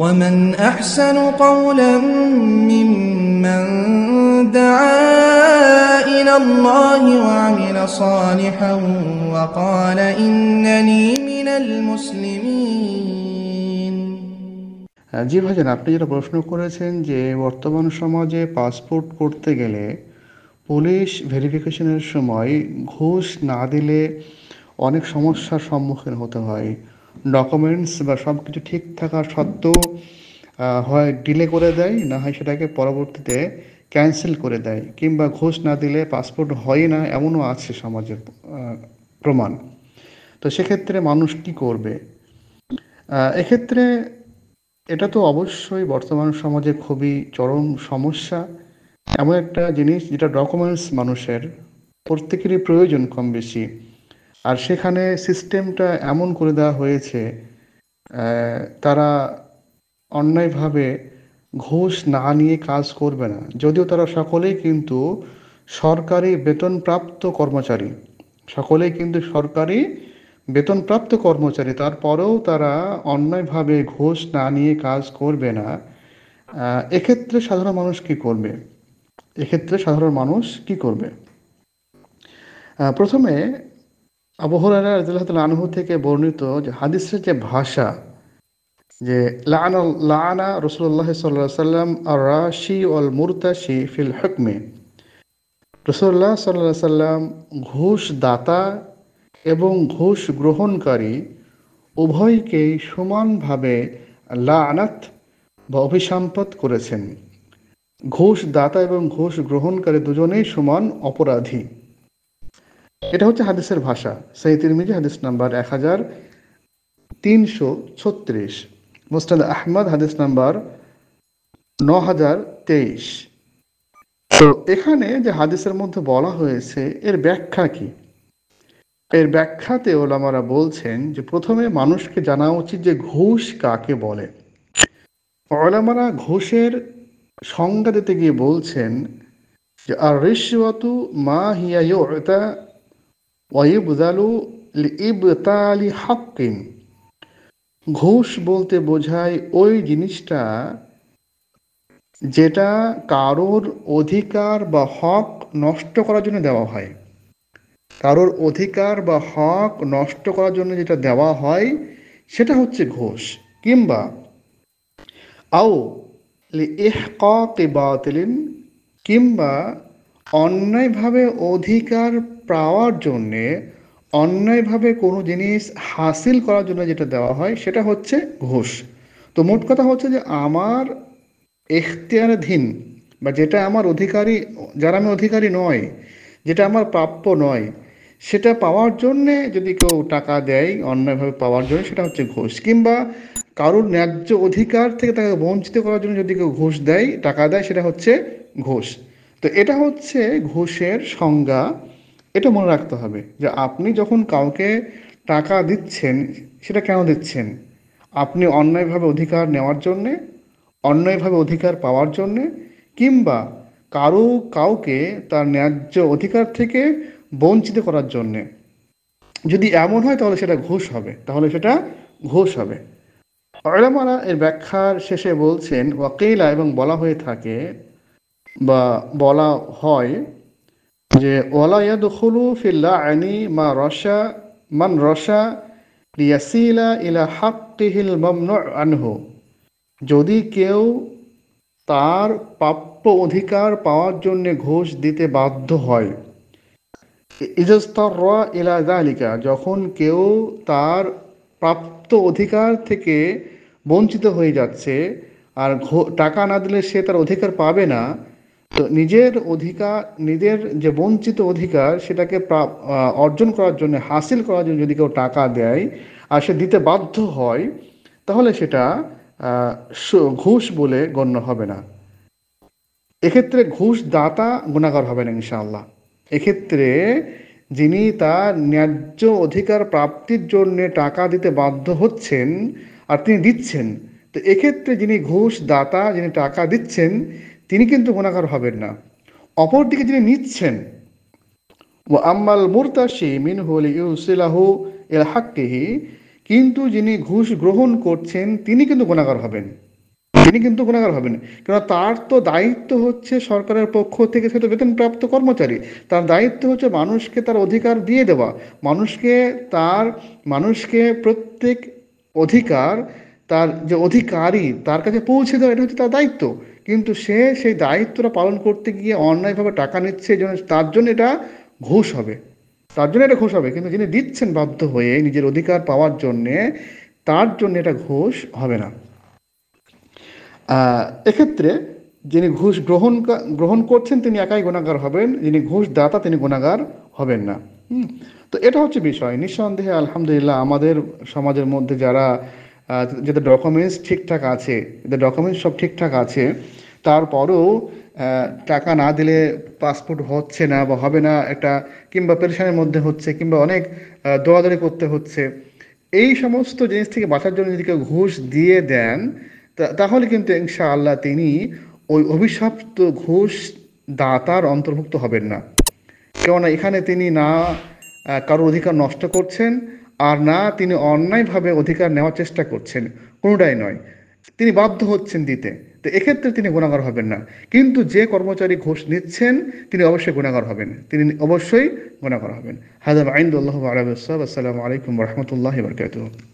ومن أحسن قولا ممن دعا إلى الله وعمل صالحا وقال إنني من المسلمين হ্যাঁ, জি ভাইজান আপনি যেটা প্রশ্ন করেছেন যে বর্তমান সমাজে পাসপোর্ট করতে গেলে পুলিশ ভেরিফিকেশনের সময় ঘুষ না দিলে অনেক সমস্যার সম্মুখীন হতে হয় ডকুমেন্টস বা সব কিছু ঠিক থাকা সত্ত্বেও হয় ডিলে করে দেয় না হয় সেটাকে পরবর্তীতে ক্যান্সেল করে দেয় কিংবা ঘুষ না দিলে পাসপোর্ট হয় না এমনও আছে সমাজের প্রমাণ তো সেক্ষেত্রে মানুষ কি করবে এক্ষেত্রে এটা তো অবশ্যই বর্তমান সমাজে খুবই চরম সমস্যা এমন একটা জিনিস যেটা ডকুমেন্টস মানুষের প্রত্যেকেরই প্রয়োজন কম বেশি আর সেখানে সিস্টেমটা এমন করে দেওয়া হয়েছে তারা অন্যায়ভাবে ঘুষ না নিয়ে কাজ করবে না যদিও তারা সকলেই কিন্তু সরকারি বেতনপ্রাপ্ত কর্মচারী সকলেই কিন্তু সরকারি বেতনপ্রাপ্ত কর্মচারী তারপরেও তারা অন্যায়ভাবে ঘুষ না নিয়ে কাজ করবে না এক্ষেত্রে সাধারণ মানুষ কি করবে এক্ষেত্রে সাধারণ মানুষ কি করবে প্রথমে আবহরারা রাজিল্লাহ আনহু থেকে বর্ণিত যে হাদিসের যে ভাষা যে লানা লানা রসুল্লাহ সাল্লাহ সাল্লাম আর রাশি অল মুরতাশি ফিল হকমে রসুল্লাহ সাল্লাহ সাল্লাম ঘুষ দাতা এবং ঘুষ গ্রহণকারী উভয়কেই সমানভাবে লানাত বা অভিসম্পদ করেছেন ঘুষ দাতা এবং ঘুষ গ্রহণকারী দুজনেই সমান অপরাধী এটা হচ্ছে হাদিসের ভাষা সেই তিরমিজি হাদিস নাম্বার এক হাজার তিনশো ছত্রিশ মুস্তাদ আহমদ হাদিস নাম্বার ন হাজার তেইশ তো এখানে যে হাদিসের মধ্যে বলা হয়েছে এর ব্যাখ্যা কি এর ব্যাখ্যাতে ওলামারা বলছেন যে প্রথমে মানুষকে জানা উচিত যে ঘুষ কাকে বলে ওলামারা ঘুষের সংজ্ঞা দিতে গিয়ে বলছেন যে আর রিসওয়াতু মা হিয়া ওয়াইবজালু ইবতালি হকিন ঘুষ বলতে বোঝায় ওই জিনিসটা যেটা কারোর অধিকার বা হক নষ্ট করার জন্য দেওয়া হয় কারোর অধিকার বা হক নষ্ট করার জন্য যেটা দেওয়া হয় সেটা হচ্ছে ঘোষ কিংবা আও এহক বাতিলিন কিংবা অন্যায়ভাবে অধিকার পাওয়ার জন্যে অন্যায়ভাবে কোনো জিনিস হাসিল করার জন্য যেটা দেওয়া হয় সেটা হচ্ছে ঘুষ তো মোট কথা হচ্ছে যে আমার এখতিয়ারাধীন বা যেটা আমার অধিকারী যারা আমি অধিকারী নয় যেটা আমার প্রাপ্য নয় সেটা পাওয়ার জন্যে যদি কেউ টাকা দেয় অন্যায়ভাবে পাওয়ার জন্য সেটা হচ্ছে ঘুষ কিংবা কারোর ন্যায্য অধিকার থেকে তাকে বঞ্চিত করার জন্য যদি কেউ ঘুষ দেয় টাকা দেয় সেটা হচ্ছে ঘুষ তো এটা হচ্ছে ঘুষের সংজ্ঞা এটা মনে রাখতে হবে যে আপনি যখন কাউকে টাকা দিচ্ছেন সেটা কেন দিচ্ছেন আপনি অন্যায়ভাবে অধিকার নেওয়ার জন্যে অন্যায়ভাবে অধিকার পাওয়ার জন্যে কিংবা কারো কাউকে তার ন্যায্য অধিকার থেকে বঞ্চিত করার জন্যে যদি এমন হয় তাহলে সেটা ঘুষ হবে তাহলে সেটা ঘুষ হবে অলামারা এর ব্যাখ্যার শেষে বলছেন ওয়াকিলা এবং বলা হয়ে থাকে বা বলা হয় যে ওলায়াদ খুলু ফিল্লা আনি মা রসা মান রসা লিয়াসিলা ইলা হাক্কিহিল মমন আনহু যদি কেউ তার প্রাপ্য অধিকার পাওয়ার জন্য ঘোষ দিতে বাধ্য হয় ইজস্তর ইলা দালিকা যখন কেউ তার প্রাপ্ত অধিকার থেকে বঞ্চিত হয়ে যাচ্ছে আর টাকা না দিলে সে তার অধিকার পাবে না তো নিজের অধিকার নিজের যে বঞ্চিত অধিকার সেটাকে অর্জন করার জন্য হাসিল করার জন্য যদি কেউ টাকা দেয় আর সে দিতে বাধ্য হয় তাহলে সেটা ঘুষ বলে গণ্য হবে না এক্ষেত্রে ঘুষ দাতা হবে না ইনশাআল্লাহ এক্ষেত্রে যিনি তার ন্যায্য অধিকার প্রাপ্তির জন্য টাকা দিতে বাধ্য হচ্ছেন আর তিনি দিচ্ছেন তো এক্ষেত্রে যিনি ঘুষ দাতা যিনি টাকা দিচ্ছেন তিনি কিন্তু গুণাকার হবেন না অপরদিকে তিনি নিচ্ছেন ও আম্মাল মুরতাসি মিন হলি ইউসিলাহু এল হাক্কিহি কিন্তু যিনি ঘুষ গ্রহণ করছেন তিনি কিন্তু গুণাকার হবেন তিনি কিন্তু গুণাকার হবেন কেন তার তো দায়িত্ব হচ্ছে সরকারের পক্ষ থেকে সে তো বেতনপ্রাপ্ত কর্মচারী তার দায়িত্ব হচ্ছে মানুষকে তার অধিকার দিয়ে দেওয়া মানুষকে তার মানুষকে প্রত্যেক অধিকার তার যে অধিকারী তার কাছে পৌঁছে দেওয়া এটা হচ্ছে তার দায়িত্ব কিন্তু সে সেই দায়িত্বটা পালন করতে গিয়ে অন্যায়ভাবে টাকা নিচ্ছে জন্য তার জন্য এটা ঘুষ হবে তার জন্য এটা ঘুষ হবে কিন্তু যিনি দিচ্ছেন বাধ্য হয়ে নিজের অধিকার পাওয়ার জন্যে তার জন্য এটা ঘুষ হবে না এক্ষেত্রে যিনি ঘুষ গ্রহণ গ্রহণ করছেন তিনি একাই গুণাগার হবেন যিনি ঘুষ দাতা তিনি গুণাগার হবেন না হুম তো এটা হচ্ছে বিষয় নিঃসন্দেহে আলহামদুলিল্লাহ আমাদের সমাজের মধ্যে যারা যাতে ডকুমেন্টস ঠিকঠাক আছে যাতে ডকুমেন্টস সব ঠিকঠাক আছে তারপরেও টাকা না দিলে পাসপোর্ট হচ্ছে না বা হবে না একটা কিংবা পেরেশানের মধ্যে হচ্ছে কিংবা অনেক দৌড়াদৌড়ি করতে হচ্ছে এই সমস্ত জিনিস থেকে বাঁচার জন্য যদি কেউ ঘুষ দিয়ে দেন তাহলে কিন্তু ইনশাআল্লাহ তিনি ওই অভিশপ্ত ঘুষ দাতার অন্তর্ভুক্ত হবেন না কেননা এখানে তিনি না কারোর অধিকার নষ্ট করছেন আর না তিনি অন্যায়ভাবে অধিকার নেওয়ার চেষ্টা করছেন কোনোটাই নয় তিনি বাধ্য হচ্ছেন দিতে তো এক্ষেত্রে তিনি গুণাগার হবেন না কিন্তু যে কর্মচারী ঘোষ নিচ্ছেন তিনি অবশ্যই গুণাগার হবেন তিনি অবশ্যই গুণাগার হবেন হাজার আইন্দুল্লাহ আলাইকুম রহমতুল্লাহ বরকাত